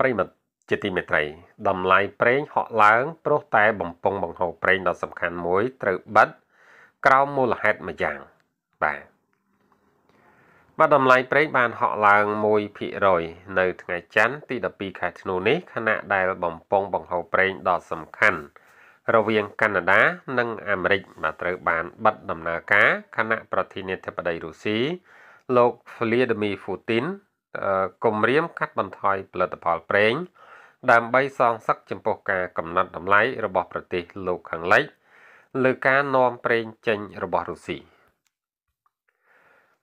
ប្រិមិត្តជាទីមេត្រីតម្លៃប្រេងហក់ឡើងព្រោះតែ បំពង់បង្ហូរប្រេងដ៏សំខាន់មួយត្រូវបិទក្រោមមូលហេតុមួយយ៉ាងបាទបាទតម្លៃប្រេង បានហក់ឡើង1%នៅថ្ងៃច័ន្ទទី12ខែធ្នូនេះខណៈដែលបំពង់បង្ហូរប្រេងដ៏សំខាន់ រវាងកាណាដានិងអាមេរិកបាទត្រូវបានបិទដំណើរការខណៈប្រធានាធិបតីរុស្ស៊ីលោក Vladimir Putin គម្រាមកាត់បន្ថយផលិតផលប្រេង ដើម្បីសងសឹកចំពោះការកំណត់តម្លៃរបស់ ប្រទេសលោកខាងលិចលើការនាំប្រេងចេញរបស់រុស្ស៊ី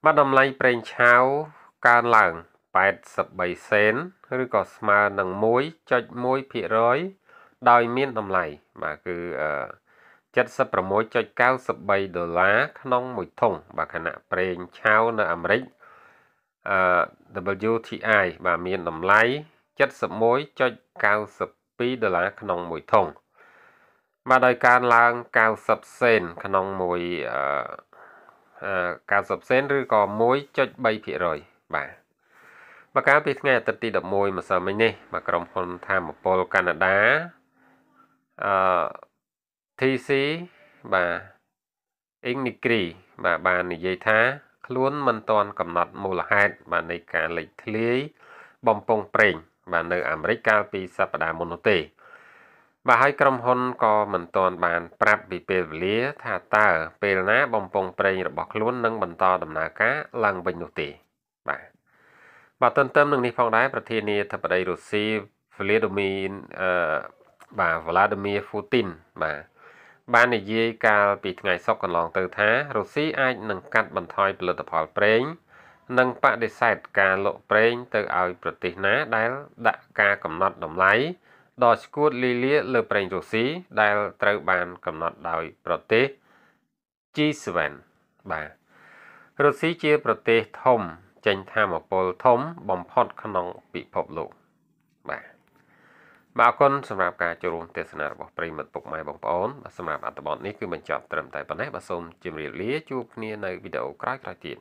បាទតម្លៃប្រេងឆៅកើនឡើង83សេនឬក៏ស្មើនឹង1.1%ដោយមានតម្លៃបាទគឺ76.93ដុល្លារក្នុងមួយធុងបាទខណៈប្រេងឆៅនៅអាមេរិក WTI បាទមានតម្លៃ71.92ដុល្លារក្នុងមួយធុងបាទដោយកើនឡើង90សេន ក្នុងមួយ90សេន ឬក៏1.3%បាទមកកាលពីថ្ងៃអាទិត្យទី11ម្សិលមិញនេះមកក្រុមហ៊ុនធម្មពលកាណាដាអឺ TC បាទ Ignigri បាទបាននិយាយថាខ្លួនមិនទាន់កំណត់មូលហេតុបាទនៃការលេចធ្លាយបំពង់ប្រេងបាទនៅអាមេរិកកាលពីសប្តាហ៍មុននោះទេបាទហើយក្រុមហ៊ុនក៏មិនទាន់បានប្រាប់ពីពេលវេលា ថាតើពេលណាបំពង់ប្រេងរបស់ខ្លួននឹងបន្តដំណើរការឡើងវិញនោះទេបាទបាទទន្ទឹមនឹងនេះផងដែរប្រធានាធិបតីរុស្ស៊ីវ្លាឌីមៀរអឺបាទវ្លាឌីមៀរពូទីនបាទបាននិយាយកាលពីថ្ងៃសុក្រកន្លងទៅថារុស្ស៊ីអាចនឹងកាត់បន្ថយផលិតផលប្រេង និងបដិសេធការលក់ប្រេងទៅឲ្យប្រទេសណា ដែល ដាក់ការកំណត់តម្លៃដល់ស្គួតលីលាលើប្រេងរុស្ស៊ីដែលត្រូវបាន កំណត់ដោយប្រទេស G7 បាទរុស្ស៊ីជាប្រទេសធំចេញធម្មពលធំបំផុត ក្នុងពិភពលោកបាទអរគុណសម្រាប់ការចូលរួមទស្សនារបស់ប្រិមិត្តពុកម៉ែបងប្អូនបាទសម្រាប់អត្ថបទនេះគឺបញ្ចប់ត្រឹមតែប៉ុណ្ណេះបាទសូមជម្រាបលាជួបគ្នានៅវីដេអូក្រោយៗទៀត